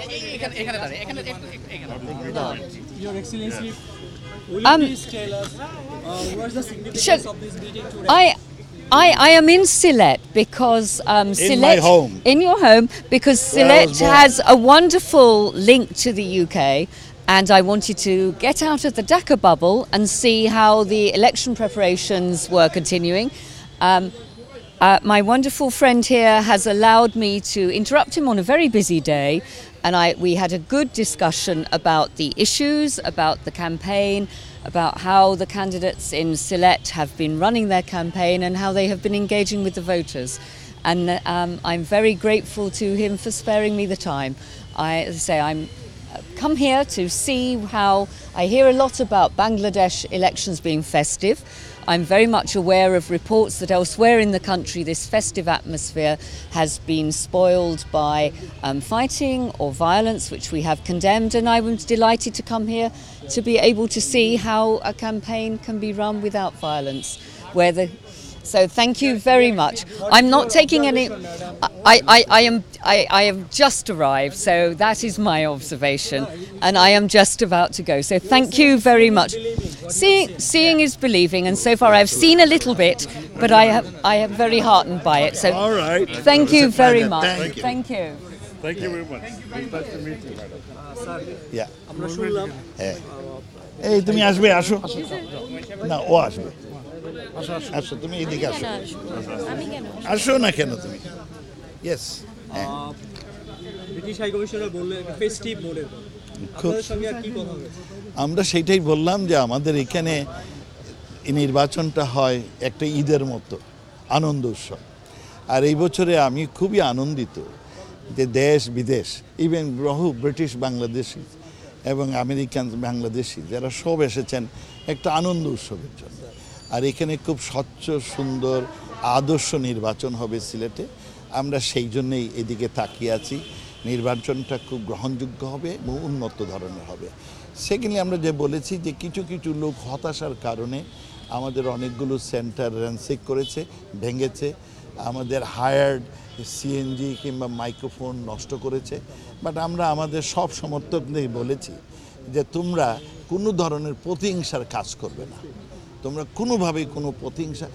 Your Excellency, will you Um, please tell us uh, what's the significance of this meeting today? I. I, I am in Sylhet because um, Sylhet my home. in your home because Sillet Sylhet has a wonderful link to the UK, and I wanted to get out of the Dhaka bubble and see how the election preparations were continuing. Um, uh, my wonderful friend here has allowed me to interrupt him on a very busy day, and I, we had a good discussion about the issues, about the campaign, about how the candidates in Sylhet have been running their campaign and how they have been engaging with the voters. And um, I'm very grateful to him for sparing me the time. I, I say I'm come here to see how I hear a lot about Bangladesh elections being festive. I'm very much aware of reports that elsewhere in the country this festive atmosphere has been spoiled by um, fighting or violence, which we have condemned. And I was delighted to come here to be able to see how a campaign can be run without violence, where the so thank you very much. I'm not taking any. I, I, I am I, I have just arrived, so that is my observation, and I am just about to go. So thank you very much. Seeing, seeing is believing, and so far I've seen a little bit, but I have I am very heartened by it. So all right. Thank you very much. Thank you. Thank you very much. Nice to meet you, madam. Yeah. Hey, তুমি আসবে আসো না ও আসবে আসো তুমি এদিকে আসো আসো না কেন তুমি হ্যাঁ। ইয়েস আমরা সেইটাই বললাম যে আমাদের এখানে নির্বাচনটা হয় একটা ঈদের মতো আনন্দ উৎসব আর এই বছরে আমি খুবই আনন্দিত যে দেশ বিদেশ ইভেন বহু ব্রিটিশ বাংলাদেশি এবং আমেরিকান বাংলাদেশি যারা সব এসেছেন একটা আনন্দ উৎসবের জন্য আর এখানে খুব স্বচ্ছ সুন্দর আদর্শ নির্বাচন হবে সিলেটে আমরা সেই জন্যেই এদিকে তাকিয়ে আছি নির্বাচনটা খুব গ্রহণযোগ্য হবে এবং উন্নত ধরনের হবে সেখানে আমরা যে বলেছি যে কিছু কিছু লোক হতাশার কারণে আমাদের অনেকগুলো সেন্টার র্যানসেক করেছে ভেঙেছে আমাদের হায়ার্ড সিএনজি কিংবা মাইক্রোফোন নষ্ট করেছে বাট আমরা আমাদের সব সমর্থকদের বলেছি যে তোমরা কোনো ধরনের প্রতিহিংসার কাজ করবে না তোমরা কোনোভাবেই কোনো প্রতিহিংসা